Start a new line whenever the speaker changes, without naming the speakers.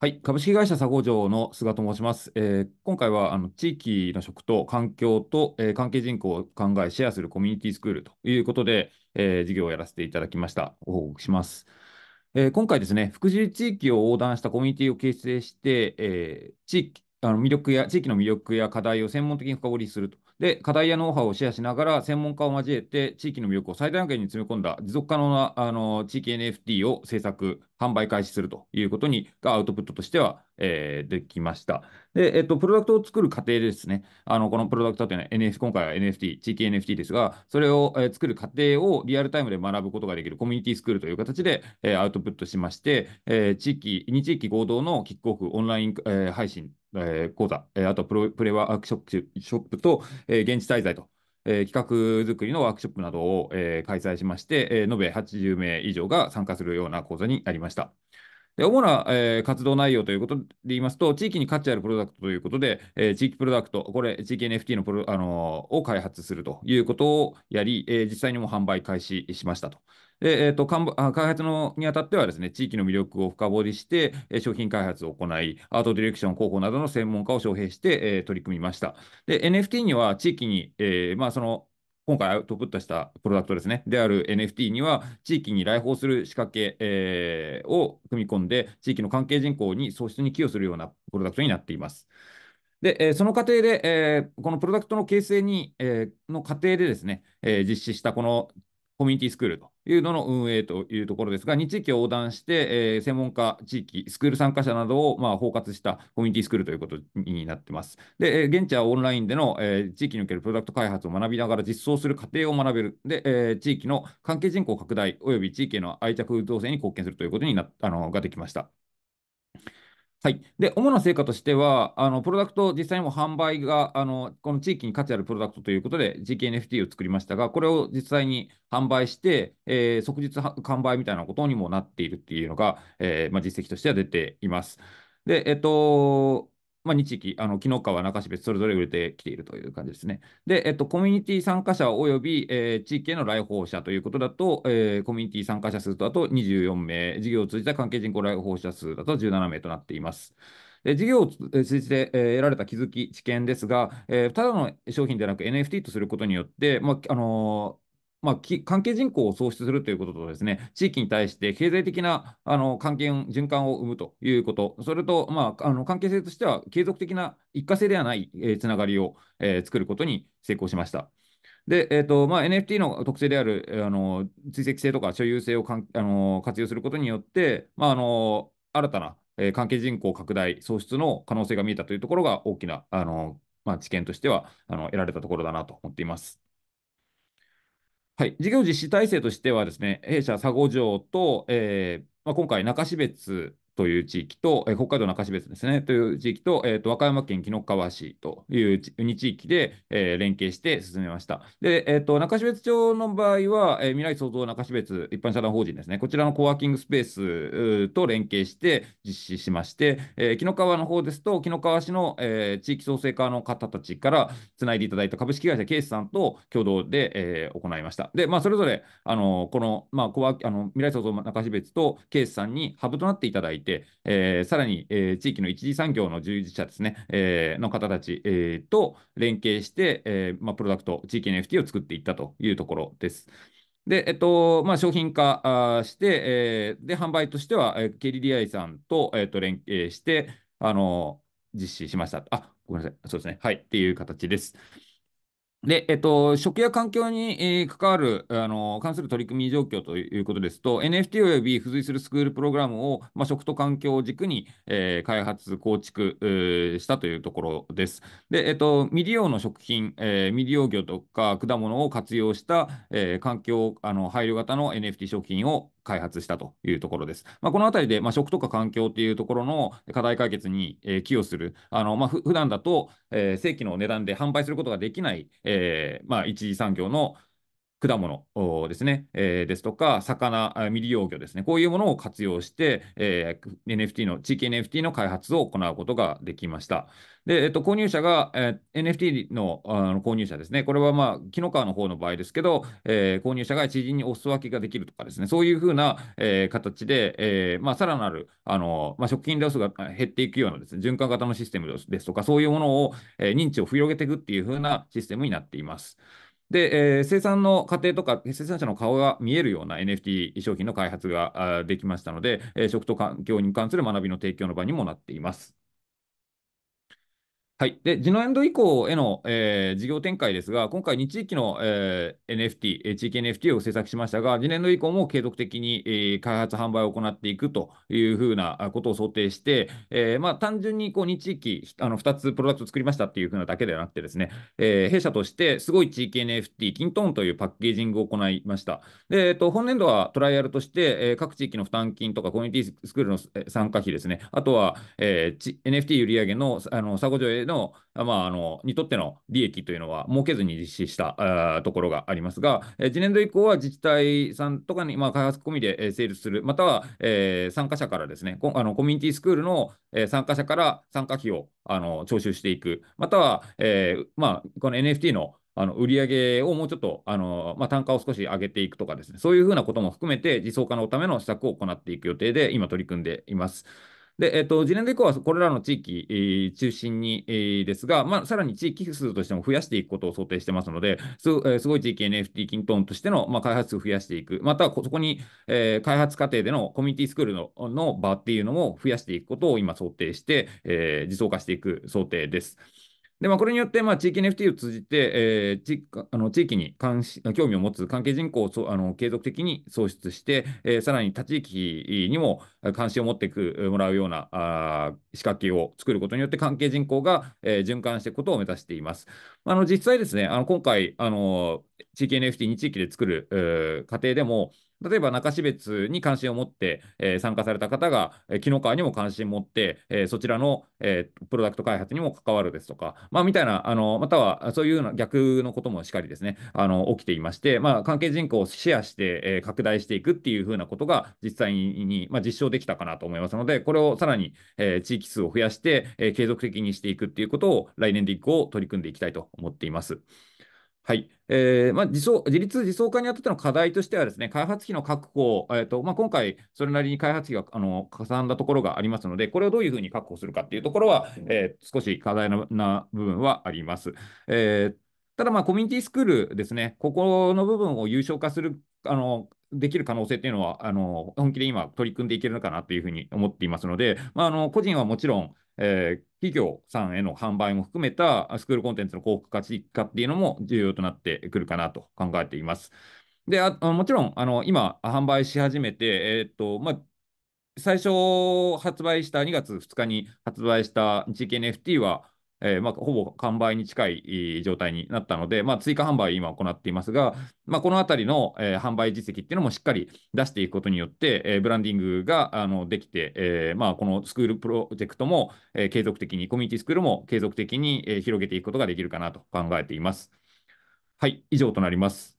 はい、株式会社佐合城の菅と申します。えー、今回はあの地域の食と環境と、えー、関係人口を考えシェアするコミュニティスクールということで、えー、授業をやらせていただきました。ご報告します。え今回ですね、福祉地域を横断したコミュニティを形成して、え地域あの魅力や地域の魅力や課題を専門的に深掘りすると。で、課題やノウハウをシェアしながら、専門家を交えて、地域の魅力を最大限に詰め込んだ持続可能なあの地域 NFT を制作販売開始するということにがアウトプットとしては、えー、できました。で、えっと、プロダクトを作る過程でですね、あのこのプロダクトというのは NF、今回は NFT、地域 NFT ですが、それを、えー、作る過程をリアルタイムで学ぶことができるコミュニティスクールという形で、えー、アウトプットしまして、えー、地域、2地域合同のキックオフ、オンライン、えー、配信、えー、講座、えー、あとプロプレワークショップと、えー、現地滞在と。えー、企画作りのワークショップなどを、えー、開催しまして、えー、延べ80名以上が参加するような講座になりました。で主な、えー、活動内容ということで言いますと、地域に価値あるプロダクトということで、えー、地域プロダクト、これ、地域 NFT のプロ、あのー、を開発するということをやり、えー、実際にも販売開始しましたと。で、えーと、開発のにあたってはですね、地域の魅力を深掘りして、え商品開発を行い、アートディレクション広報などの専門家を招聘して、え取り組みました。で、NFT には地域に、えまあ、その今回アウトプットしたプロダクトですね、である NFT には、地域に来訪する仕掛け、えー、を組み込んで、地域の関係人口に創出に寄与するようなプロダクトになっています。で、えー、その過程で、えー、このプロダクトの形成に、えの過程でですね、え実施したこのコミュニティスクールというのの運営というところですが、2地域を横断して、えー、専門家、地域、スクール参加者などを、まあ、包括したコミュニティスクールということになってます。で、えー、現地はオンラインでの、えー、地域におけるプロダクト開発を学びながら実装する過程を学べる。で、えー、地域の関係人口拡大及び地域への愛着造成に貢献するということになあのができました。はい、で主な成果としては、あのプロダクト、実際にも販売があの、この地域に価値あるプロダクトということで、GKNFT を作りましたが、これを実際に販売して、えー、即日完売みたいなことにもなっているっていうのが、えーまあ、実績としては出ています。で、えっと、まあ、2域、あの、紀の川、中標津、それぞれ売れてきているという感じですね。で、えっと、コミュニティ参加者および、えー、地域への来訪者ということだと、えー、コミュニティ参加者数とあと24名、事業を通じた関係人口来訪者数だと17名となっています。で事業を通じて、え得られた気づき、知見ですが、えー、ただの商品ではなく NFT とすることによって、まああのまあ、関係人口を創出するということとですね、地域に対して経済的なあの関係循環を生むということ、それと、まあ、あの関係性としては継続的な一過性ではない、えー、つながりを、えー、作ることに成功しました。で、えーとまあ、NFT の特性である、えー、あの追跡性とか所有性をかん、あの活用することによって、まあ、あの新たな、えー、関係人口拡大、創出の可能性が見えたというところが大きな、あのまあ、知見としてはあの得られたところだなと思っています。はい、事業実施体制としてはですね、弊社佐護城と、えーまあ、今回中標津という地域と、えー、北海道中標津ですね、という地域と、えーと、和歌山県紀の川市という2地域で、えー、連携して進めました。で、えーと、中標津町の場合は、えー、未来創造中標津一般社団法人ですね、こちらのコワーキングスペースと連携して実施しまして、えー、紀の川の方ですと、紀の川市の、えー、地域創生課の方たちからつないでいただいた株式会社ケイスさんと共同で、えー、行いました。で、まあ、それぞれ、あのこの、まあ、コワあの未来創造中標津とケイスさんにハブとなっていただいて、て、えー、さらに、えー、地域の一次産業の従事者ですね、えー、の方たち、えー、と連携して、えーまあ、プロダクト、地域 NFT を作っていったというところです。で、えっと、まあ、商品化して、えー、で、販売としては、えー、ケリリアイさんと、えっ、ー、と、連携して、あの、実施しました。あ、ごめんなさい。そうですね。はい。っていう形です。で、えっと、食や環境に、えー、関わる、あの、関する取り組み状況ということですと、NFT および付随するスクールプログラムを、まあ、食と環境を軸に、えー、開発、構築、えー、したというところです。で、えっと、未利用の食品、えー、未利用魚とか果物を活用した、えー、環境あの配慮型の NFT 商品を開発したというところです。まあ、このあたりで、まあ、食とか環境っていうところの課題解決に、えー、寄与する、あのまあ、普段だと、えー、正規の値段で販売することができない、えーまあ、一次産業の果物ですね、えー、ですとか、魚、未利用魚ですね、こういうものを活用して、えー、NFT の、地域 NFT の開発を行うことができました。で、えっと、購入者が、えー、NFT のあの購入者ですね、これはまあ、紀の川の方の場合ですけど、え購入者が知人にお裾分けができるとかですね、そういうふうな、え形で、えまあ、さらなる、あのまあ、食品ロスが減っていくようなです、ね、循環型のシステムですとか、そういうものを、え認知を広げていくっていうふうなシステムになっています。で、えー、生産の過程とか、生産者の顔が見えるような NFT 商品の開発ができましたので、えー、食と環境に関する学びの提供の場にもなっています。はい、で次のエンド以降への、えー、事業展開ですが、今回、2地域の、えー、NFT、地域 NFT を制作しましたが、次年度以降も継続的に、えー、開発、販売を行っていくというふうなことを想定して、えーまあ、単純にこう2地域あの、2つプロダクトを作りましたっていうふうなだけではなくてですね、えー、弊社として、すごい地域 NFT、キントーンというパッケージングを行いました。でえーと、本年度はトライアルとして、えー、各地域の負担金とかコミュニティスクールの参加費ですね、あとは、えー、NFT 売上のあのサゴジョへの、まあ、あのにとっての利益というのは設けずに実施したあところがありますが、えー、次年度以降は自治体さんとかに、まあ、開発込みで、えー、成立する、または、えー、参加者からですね、こあのコミュニティスクールの、えー、参加者から参加費をあの徴収していく、または、えーまあ、この NFT のあの売り上げをもうちょっと、あのまあ、単価を少し上げていくとかですね、そういうふうなことも含めて、自走化のための施策を行っていく予定で、今取り組んでいます。で、えっと、次年度以降はこれらの地域、えー、中心に、えー、ですが、まあ、さらに地域数としても増やしていくことを想定してますので、す,、えー、すごい地域 NFT 均等としての、まあ、開発数を増やしていく、またそこに、えー、開発過程でのコミュニティスクールのの場っていうのも増やしていくことを今想定して、えー、自走化していく想定です。で、まあ、これによって、まあ、地域 NFT を通じて、えー、地あの地域に関し興味を持つ関係人口をそあの継続的に創出して、えー、さらに他地域にも関心を持ってくもらうようなあ仕掛けを作ることによって、関係人口が、えー、循環していくことを目指しています。あの実際ですね、あの今回あの、地域 NFT2 地域で作る過程でも、例えば中標津に関心を持って、えー、参加された方が、えー、紀の川にも関心を持って、えー、そちらの、えー、プロダクト開発にも関わるですとか、まあ、みたいなあの、またはそういうような逆のこともしっかりですね、あの起きていまして、まあ、関係人口をシェアして、えー、拡大していくっていうふうなことが実際に、まあ、実証できたかなと思いますので、これをさらに、えー、地域数を増やして、えー、継続的にしていくっていうことを来年で以降取り組んでいきたいと思っています。はい。えー、まあ、自走自立、自走化にあたっての課題としてはですね、開発費の確保えーとまあ、今回、それなりに開発費があのかさんだところがありますので、これをどういうふうに確保するかっていうところは、えー、少し課題のな部分はあります。えー、ただ、まコミュニティスクールですね、ここの部分を優勝化するあのできる可能性っていうのは、あの本気で今、取り組んでいけるのかなというふうに思っていますので、まあ、あの個人はもちろん、えー、企業さんへの販売も含めたスクールコンテンツの広告価値化っていうのも重要となってくるかなと考えています。で、あもちろんあの今、販売し始めて、えー、っとまあ、最初発売した2月2日に発売した GKNFT は、えー、まあ、ほぼ完売に近い状態になったので、まあ、追加販売今行っていますが、まあ、このあたりの、えー、販売実績っていうのもしっかり出していくことによって、えー、ブランディングがあのできて、えまあ、このスクールプロジェクトも、え継続的に、コミュニティスクールも継続的に、え広げていくことができるかなと考えています。はい、以上となります。